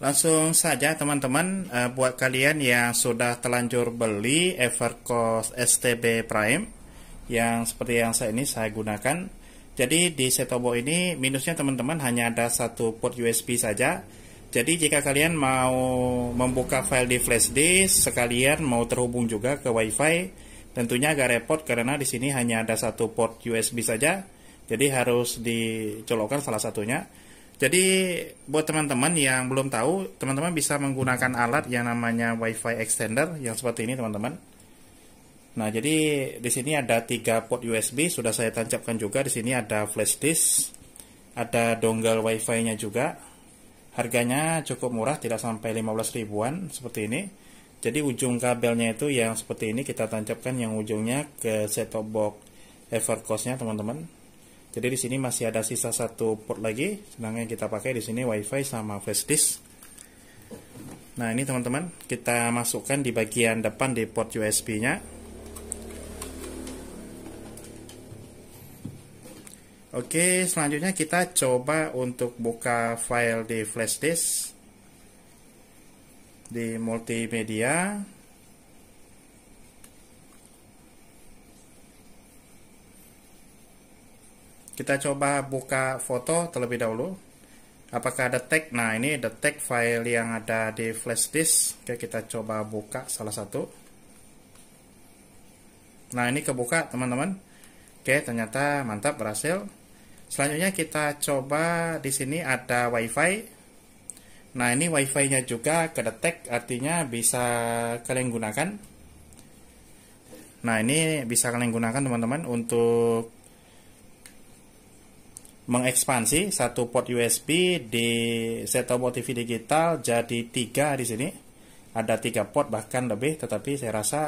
Langsung saja teman-teman eh, buat kalian yang sudah telanjur beli Evercost STB Prime yang seperti yang saya ini saya gunakan. Jadi di Setobo ini minusnya teman-teman hanya ada satu port USB saja. Jadi jika kalian mau membuka file di flash disk sekalian mau terhubung juga ke WiFi tentunya agak repot karena di sini hanya ada satu port USB saja. Jadi harus dicolokkan salah satunya. Jadi buat teman-teman yang belum tahu, teman-teman bisa menggunakan alat yang namanya WiFi extender yang seperti ini teman-teman. Nah jadi di sini ada tiga port USB sudah saya tancapkan juga. Di sini ada flash disk, ada dongle WiFi-nya juga. Harganya cukup murah, tidak sampai 15 ribuan seperti ini. Jadi ujung kabelnya itu yang seperti ini kita tancapkan yang ujungnya ke set-top box Evercost-nya teman-teman. Jadi di sini masih ada sisa satu port lagi, sedangkan kita pakai di sini WiFi sama flash disk. Nah ini teman-teman, kita masukkan di bagian depan di port USB-nya. Oke, selanjutnya kita coba untuk buka file di flash disk di multimedia. Kita coba buka foto terlebih dahulu. Apakah ada tag? Nah, ini ada tag file yang ada di flash disk. Oke, kita coba buka salah satu. Nah, ini kebuka, teman-teman. Oke, ternyata mantap, berhasil. Selanjutnya kita coba di sini ada WiFi. Nah ini wifi-nya juga kedetek artinya bisa kalian gunakan. Nah ini bisa kalian gunakan teman-teman untuk mengekspansi satu port USB di set TV digital jadi tiga di sini ada tiga port bahkan lebih tetapi saya rasa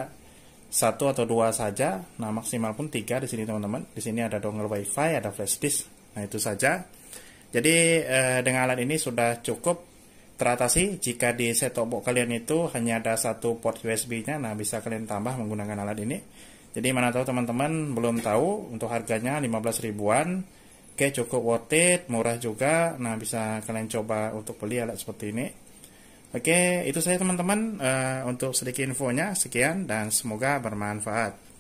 satu atau dua saja nah maksimal pun tiga di sini teman-teman di sini ada dongle wifi ada flash disk nah itu saja jadi eh, dengan alat ini sudah cukup teratasi jika di set box kalian itu hanya ada satu port USB-nya nah bisa kalian tambah menggunakan alat ini jadi mana tahu teman-teman belum tahu untuk harganya 15 ribuan Oke, cukup worth it, murah juga. Nah, bisa kalian coba untuk beli alat seperti ini. Oke, itu saya teman-teman uh, untuk sedikit infonya. Sekian dan semoga bermanfaat.